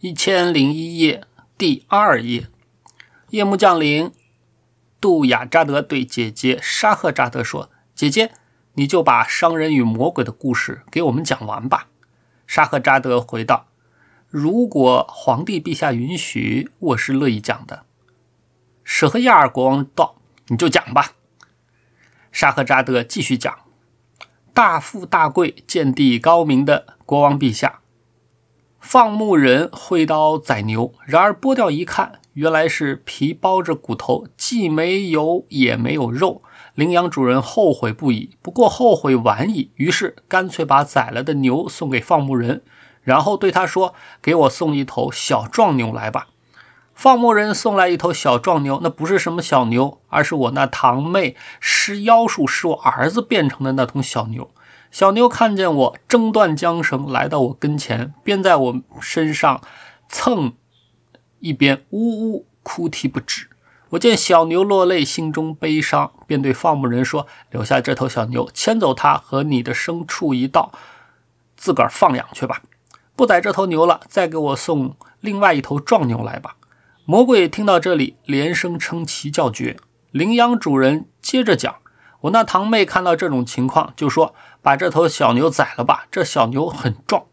一千零一夜第二页，夜幕降临，杜亚扎德对姐姐沙赫扎德说：“姐姐，你就把商人与魔鬼的故事给我们讲完吧。”沙赫扎德回道：“如果皇帝陛下允许，我是乐意讲的。”舍赫亚尔国王道：“你就讲吧。”沙赫扎德继续讲：“大富大贵、见地高明的国王陛下。”放牧人挥刀宰牛，然而剥掉一看，原来是皮包着骨头，既没有也没有肉。领养主人后悔不已，不过后悔晚矣。于是干脆把宰了的牛送给放牧人，然后对他说：“给我送一头小壮牛来吧。”放牧人送来一头小壮牛，那不是什么小牛，而是我那堂妹施妖术使我儿子变成的那头小牛。小牛看见我挣断缰绳，来到我跟前，便在我身上蹭，一边呜呜哭啼不止。我见小牛落泪，心中悲伤，便对放牧人说：“留下这头小牛，牵走它和你的牲畜一道，自个儿放养去吧。不宰这头牛了，再给我送另外一头壮牛来吧。”魔鬼听到这里，连声称奇叫绝。羚羊主人接着讲。我那堂妹看到这种情况，就说：“把这头小牛宰了吧，这小牛很壮。”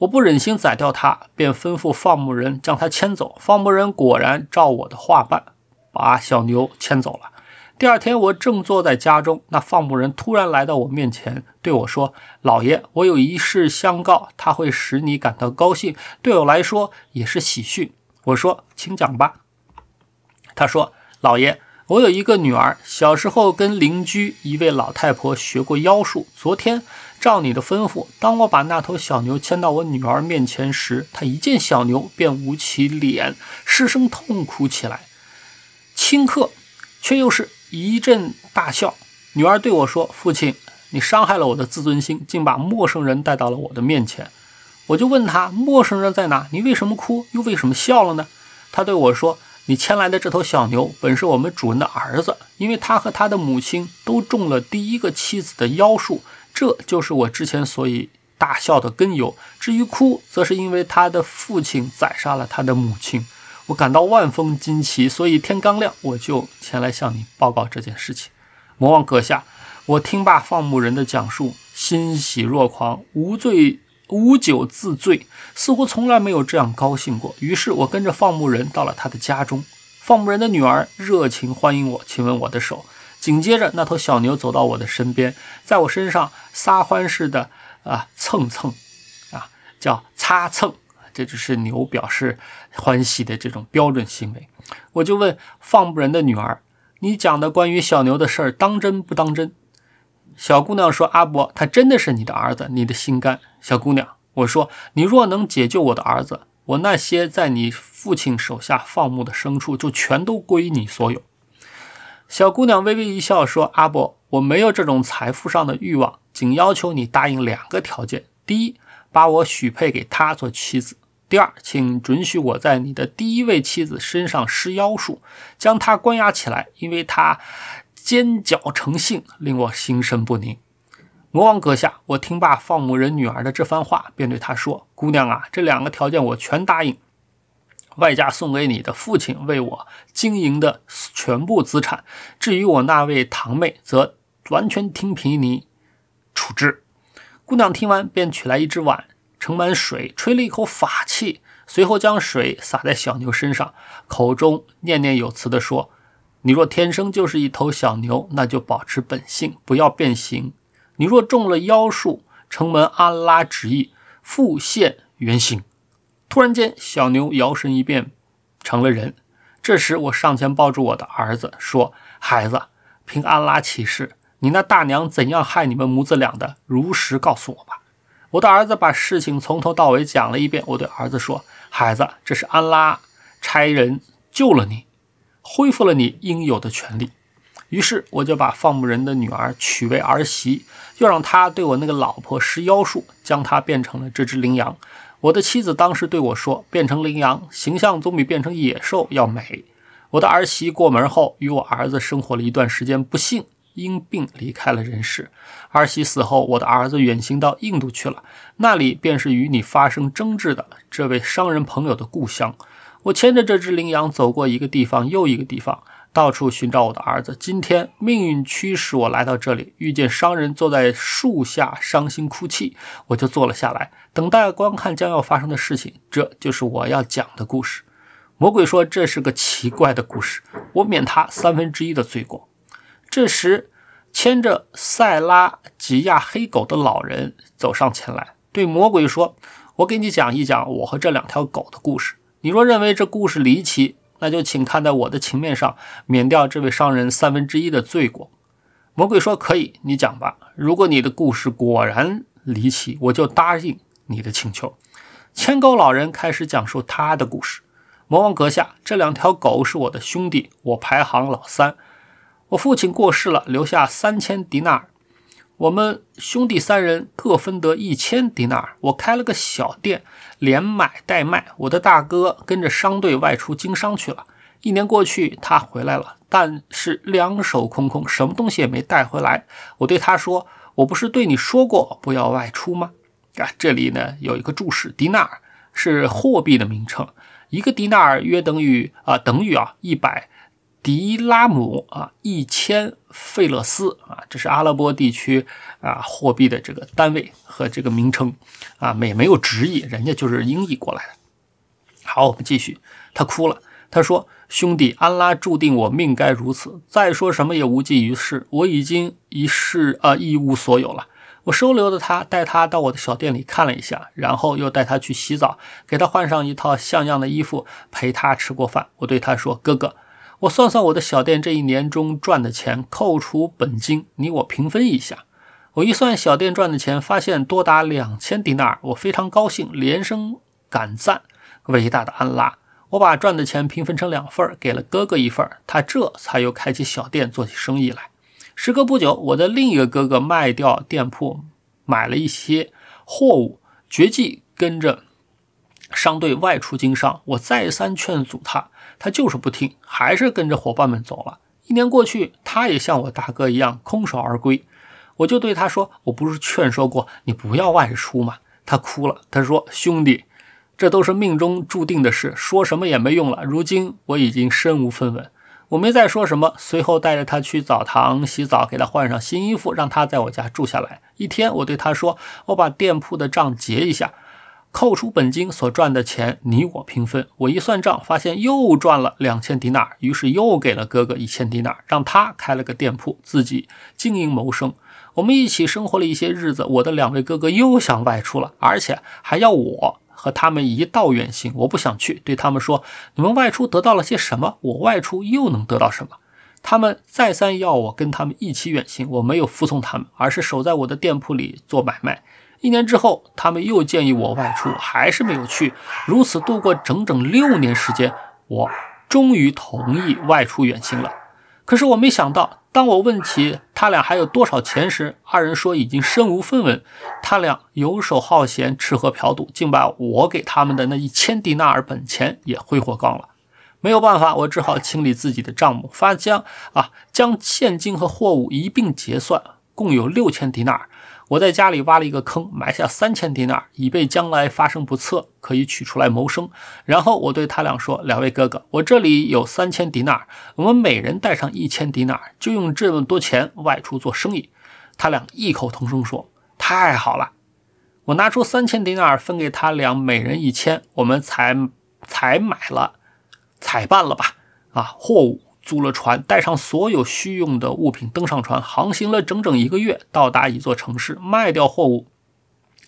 我不忍心宰掉它，便吩咐放牧人将它牵走。放牧人果然照我的话办，把小牛牵走了。第二天，我正坐在家中，那放牧人突然来到我面前，对我说：“老爷，我有一事相告，它会使你感到高兴，对我来说也是喜讯。”我说：“请讲吧。”他说：“老爷。”我有一个女儿，小时候跟邻居一位老太婆学过妖术。昨天，照你的吩咐，当我把那头小牛牵到我女儿面前时，她一见小牛便捂起脸，失声痛哭起来。顷刻，却又是一阵大笑。女儿对我说：“父亲，你伤害了我的自尊心，竟把陌生人带到了我的面前。”我就问她：“陌生人在哪？你为什么哭？又为什么笑了呢？”她对我说。你牵来的这头小牛本是我们主人的儿子，因为他和他的母亲都中了第一个妻子的妖术，这就是我之前所以大笑的根由。至于哭，则是因为他的父亲宰杀了他的母亲，我感到万分惊奇，所以天刚亮我就前来向你报告这件事情，魔王阁下。我听罢放牧人的讲述，欣喜若狂，无罪。无酒自醉，似乎从来没有这样高兴过。于是，我跟着放牧人到了他的家中。放牧人的女儿热情欢迎我，亲吻我的手。紧接着，那头小牛走到我的身边，在我身上撒欢似的啊蹭蹭，啊叫擦蹭，这就是牛表示欢喜的这种标准行为。我就问放牧人的女儿：“你讲的关于小牛的事儿，当真不当真？”小姑娘说：“阿伯，他真的是你的儿子，你的心肝。”小姑娘，我说：“你若能解救我的儿子，我那些在你父亲手下放牧的牲畜就全都归你所有。”小姑娘微微一笑说：“阿伯，我没有这种财富上的欲望，仅要求你答应两个条件：第一，把我许配给他做妻子；第二，请准许我在你的第一位妻子身上施妖术，将她关押起来，因为她……”尖角成性，令我心神不宁。魔王阁下，我听罢放牧人女儿的这番话，便对她说：“姑娘啊，这两个条件我全答应，外加送给你的父亲为我经营的全部资产。至于我那位堂妹，则完全听凭你处置。”姑娘听完，便取来一只碗，盛满水，吹了一口法气，随后将水洒在小牛身上，口中念念有词地说。你若天生就是一头小牛，那就保持本性，不要变形。你若中了妖术，承蒙安拉旨意，复现原形。突然间，小牛摇身一变，成了人。这时，我上前抱住我的儿子，说：“孩子，凭安拉启示，你那大娘怎样害你们母子俩的？如实告诉我吧。”我的儿子把事情从头到尾讲了一遍。我对儿子说：“孩子，这是安拉差人救了你。”恢复了你应有的权利，于是我就把放牧人的女儿娶为儿媳，又让她对我那个老婆施妖术，将她变成了这只羚羊。我的妻子当时对我说：“变成羚羊形象总比变成野兽要美。”我的儿媳过门后，与我儿子生活了一段时间，不幸因病离开了人世。儿媳死后，我的儿子远行到印度去了，那里便是与你发生争执的这位商人朋友的故乡。我牵着这只羚羊走过一个地方又一个地方，到处寻找我的儿子。今天命运驱使我来到这里，遇见商人坐在树下伤心哭泣，我就坐了下来，等待观看将要发生的事情。这就是我要讲的故事。魔鬼说：“这是个奇怪的故事，我免他三分之一的罪过。”这时，牵着塞拉吉亚黑狗的老人走上前来，对魔鬼说：“我给你讲一讲我和这两条狗的故事。”你若认为这故事离奇，那就请看在我的情面上，免掉这位商人三分之一的罪过。魔鬼说：“可以，你讲吧。如果你的故事果然离奇，我就答应你的请求。”千狗老人开始讲述他的故事。魔王阁下，这两条狗是我的兄弟，我排行老三。我父亲过世了，留下三千迪纳尔。我们兄弟三人各分得一千迪纳尔。我开了个小店，连买带卖。我的大哥跟着商队外出经商去了。一年过去，他回来了，但是两手空空，什么东西也没带回来。我对他说：“我不是对你说过不要外出吗？”啊，这里呢有一个注释，迪纳尔是货币的名称，一个迪纳尔约等于啊，等于啊一百。迪拉姆啊，一千费勒斯啊，这是阿拉伯地区啊货币的这个单位和这个名称啊，没没有直译，人家就是英译过来的。好，我们继续。他哭了，他说：“兄弟，安拉注定我命该如此，再说什么也无济于事。我已经一世啊一无所有了。”我收留了他，带他到我的小店里看了一下，然后又带他去洗澡，给他换上一套像样的衣服，陪他吃过饭。我对他说：“哥哥。”我算算我的小店这一年中赚的钱，扣除本金，你我平分一下。我一算小店赚的钱，发现多达两千迪纳尔，我非常高兴，连声感赞，伟大的安拉！”我把赚的钱平分成两份，给了哥哥一份，他这才又开起小店做起生意来。时隔不久，我的另一个哥哥卖掉店铺，买了一些货物，决计跟着商队外出经商。我再三劝阻他。他就是不听，还是跟着伙伴们走了一年过去，他也像我大哥一样空手而归。我就对他说：“我不是劝说过你不要外出吗？”他哭了，他说：“兄弟，这都是命中注定的事，说什么也没用了。如今我已经身无分文。”我没再说什么，随后带着他去澡堂洗澡，给他换上新衣服，让他在我家住下来。一天，我对他说：“我把店铺的账结一下。”扣除本金所赚的钱，你我平分。我一算账，发现又赚了两千迪纳，于是又给了哥哥一千迪纳，让他开了个店铺，自己经营谋生。我们一起生活了一些日子，我的两位哥哥又想外出了，而且还要我和他们一道远行。我不想去，对他们说：“你们外出得到了些什么？我外出又能得到什么？”他们再三要我跟他们一起远行，我没有服从他们，而是守在我的店铺里做买卖。一年之后，他们又建议我外出，还是没有去。如此度过整整六年时间，我终于同意外出远行了。可是我没想到，当我问起他俩还有多少钱时，二人说已经身无分文。他俩游手好闲，吃喝嫖赌，竟把我给他们的那一千迪纳尔本钱也挥霍光了。没有办法，我只好清理自己的账目，发将啊将现金和货物一并结算，共有六千迪纳尔。我在家里挖了一个坑，埋下三千迪纳尔，以备将来发生不测可以取出来谋生。然后我对他俩说：“两位哥哥，我这里有三千迪纳尔，我们每人带上一千迪纳尔，就用这么多钱外出做生意。”他俩异口同声说：“太好了！”我拿出三千迪纳尔分给他俩每人一千，我们采采买了，采办了吧？啊，货物。租了船，带上所有需用的物品，登上船，航行了整整一个月，到达一座城市，卖掉货物，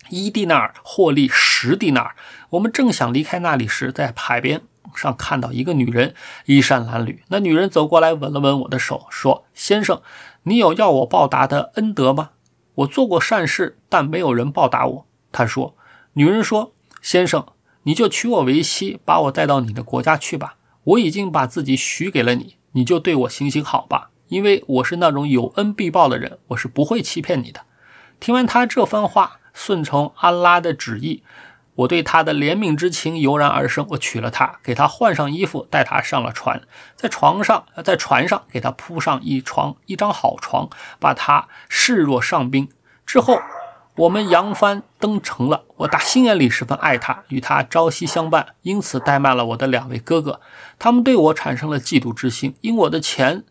一地那儿获利十地那儿。我们正想离开那里时，在海边上看到一个女人衣衫褴褛。那女人走过来，吻了吻我的手，说：“先生，你有要我报答的恩德吗？我做过善事，但没有人报答我。”她说：“女人说，先生，你就娶我为妻，把我带到你的国家去吧。我已经把自己许给了你。”你就对我行行好吧，因为我是那种有恩必报的人，我是不会欺骗你的。听完他这番话，顺从安拉的旨意，我对他的怜悯之情油然而生。我娶了她，给她换上衣服，带她上了船，在床上，在船上给她铺上一床一张好床，把她视若上宾。之后。我们扬帆登城了。我打心眼里十分爱他，与他朝夕相伴，因此怠慢了我的两位哥哥。他们对我产生了嫉妒之心，因我的钱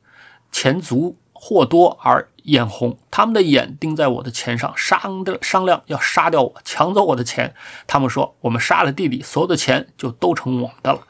钱足货多而眼红。他们的眼盯在我的钱上，商的商量要杀掉我，抢走我的钱。他们说：“我们杀了弟弟，所有的钱就都成我们的了。”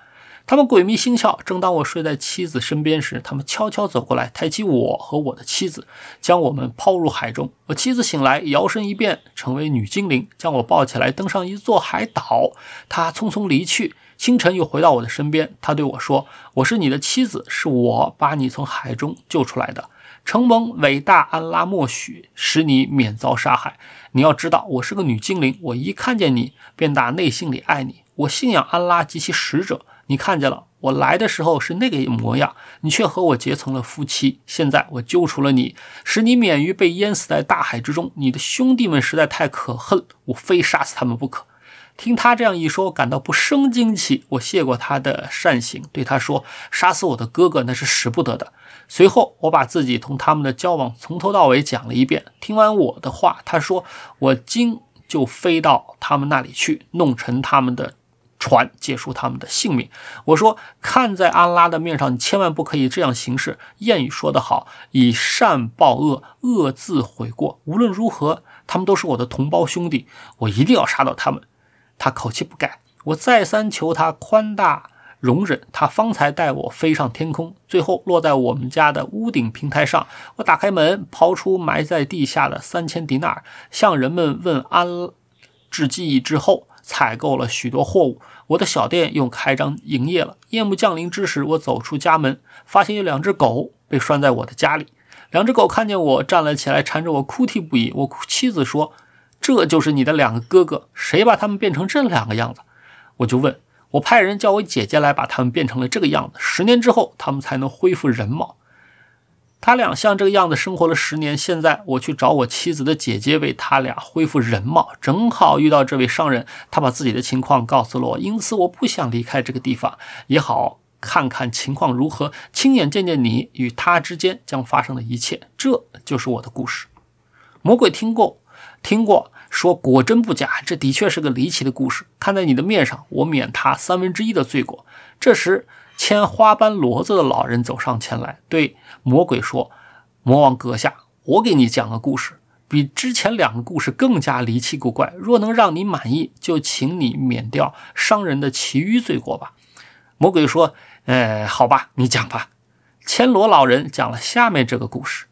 他们鬼迷心窍。正当我睡在妻子身边时，他们悄悄走过来，抬起我和我的妻子，将我们抛入海中。我妻子醒来，摇身一变成为女精灵，将我抱起来登上一座海岛。她匆匆离去，清晨又回到我的身边。她对我说：“我是你的妻子，是我把你从海中救出来的。承蒙伟大安拉默许，使你免遭杀害。你要知道，我是个女精灵，我一看见你便打内心里爱你。我信仰安拉及其使者。”你看见了，我来的时候是那个模样，你却和我结成了夫妻。现在我救出了你，使你免于被淹死在大海之中。你的兄弟们实在太可恨，我非杀死他们不可。听他这样一说，感到不生惊奇。我谢过他的善行，对他说：“杀死我的哥哥那是使不得的。”随后，我把自己同他们的交往从头到尾讲了一遍。听完我的话，他说：“我今就飞到他们那里去，弄成他们的。”船结束他们的性命。我说：“看在安拉的面上，你千万不可以这样行事。”谚语说得好：“以善报恶，恶自悔过。”无论如何，他们都是我的同胞兄弟，我一定要杀到他们。他口气不改，我再三求他宽大容忍，他方才带我飞上天空，最后落在我们家的屋顶平台上。我打开门，刨出埋在地下的三千迪纳，向人们问安，至记忆之后。采购了许多货物，我的小店又开张营业了。夜幕降临之时，我走出家门，发现有两只狗被拴在我的家里。两只狗看见我，站了起来，缠着我哭啼不已。我妻子说：“这就是你的两个哥哥，谁把他们变成这两个样子？”我就问：“我派人叫我姐姐来，把他们变成了这个样子，十年之后他们才能恢复人貌。”他俩像这个样子生活了十年，现在我去找我妻子的姐姐为他俩恢复人貌，正好遇到这位商人，他把自己的情况告诉了我，因此我不想离开这个地方，也好看看情况如何，亲眼见见你与他之间将发生的一切。这就是我的故事。魔鬼听过，听过，说果真不假，这的确是个离奇的故事。看在你的面上，我免他三分之一的罪过。这时。牵花斑骡子的老人走上前来，对魔鬼说：“魔王阁下，我给你讲个故事，比之前两个故事更加离奇古怪。若能让你满意，就请你免掉伤人的其余罪过吧。”魔鬼说：“呃，好吧，你讲吧。”牵骡老人讲了下面这个故事：“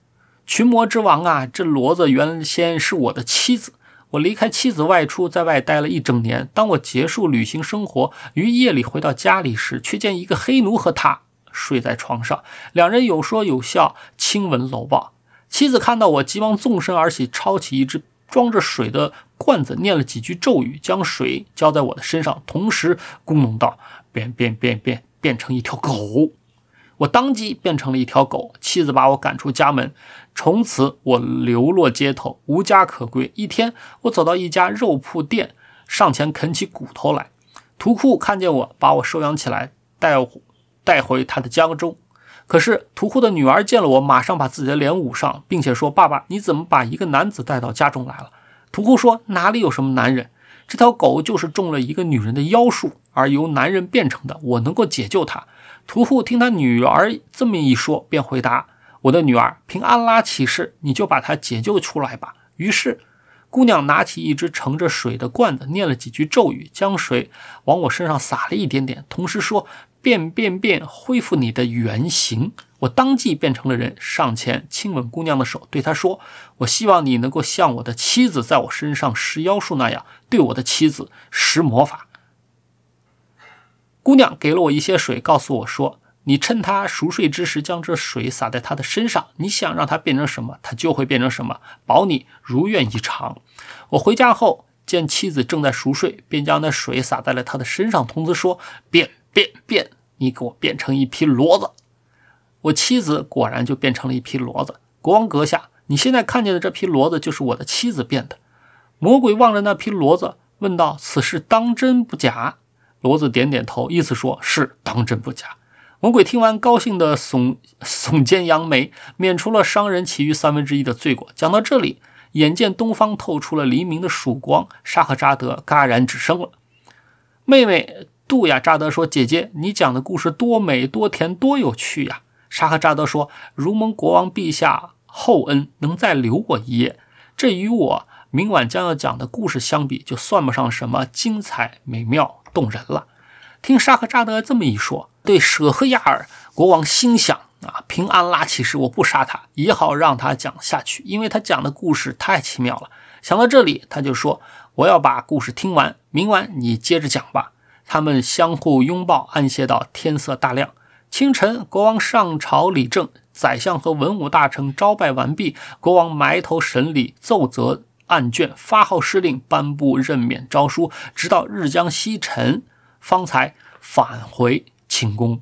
群魔之王啊，这骡子原先是我的妻子。”我离开妻子外出，在外待了一整年。当我结束旅行生活，于夜里回到家里时，却见一个黑奴和他睡在床上，两人有说有笑，亲吻搂抱。妻子看到我，急忙纵身而起，抄起一只装着水的罐子，念了几句咒语，将水浇在我的身上，同时咕哝道：“变变变变，变成一条狗。”我当即变成了一条狗，妻子把我赶出家门，从此我流落街头，无家可归。一天，我走到一家肉铺店，上前啃起骨头来。屠户看见我，把我收养起来，带带回他的家中。可是屠户的女儿见了我，马上把自己的脸捂上，并且说：“爸爸，你怎么把一个男子带到家中来了？”屠户说：“哪里有什么男人？这条狗就是中了一个女人的妖术而由男人变成的，我能够解救它。”屠户听他女儿这么一说，便回答：“我的女儿，凭安拉启示，你就把她解救出来吧。”于是，姑娘拿起一只盛着水的罐子，念了几句咒语，将水往我身上洒了一点点，同时说：“变变变，恢复你的原形！”我当即变成了人，上前亲吻姑娘的手，对她说：“我希望你能够像我的妻子在我身上施妖术那样，对我的妻子施魔法。”姑娘给了我一些水，告诉我说：“你趁他熟睡之时，将这水洒在他的身上。你想让他变成什么，他就会变成什么，保你如愿以偿。”我回家后见妻子正在熟睡，便将那水洒在了他的身上，通知说：“变变变！你给我变成一匹骡子！”我妻子果然就变成了一匹骡子。国王阁下，你现在看见的这匹骡子就是我的妻子变的。魔鬼望着那匹骡子问道：“此事当真不假？”骡子点点头，意思说是当真不假。魔鬼听完，高兴的耸耸肩，扬眉，免除了商人其余三分之一的罪过。讲到这里，眼见东方透出了黎明的曙光，沙赫扎德戛然止声了。妹妹杜亚扎德说：“姐姐，你讲的故事多美、多甜、多有趣呀！”沙赫扎德说：“如蒙国王陛下厚恩，能再留我一夜，这与我明晚将要讲的故事相比，就算不上什么精彩美妙。”动人了。听沙赫扎德这么一说，对舍赫亚尔国王心想：啊，平安拉其实我不杀他，也好让他讲下去，因为他讲的故事太奇妙了。想到这里，他就说：“我要把故事听完，明晚你接着讲吧。”他们相互拥抱，安歇到天色大亮，清晨，国王上朝理政，宰相和文武大臣朝拜完毕，国王埋头审理奏折。”案卷发号施令，颁布任免诏书，直到日将西沉，方才返回寝宫。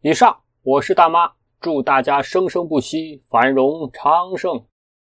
以上，我是大妈，祝大家生生不息，繁荣昌盛。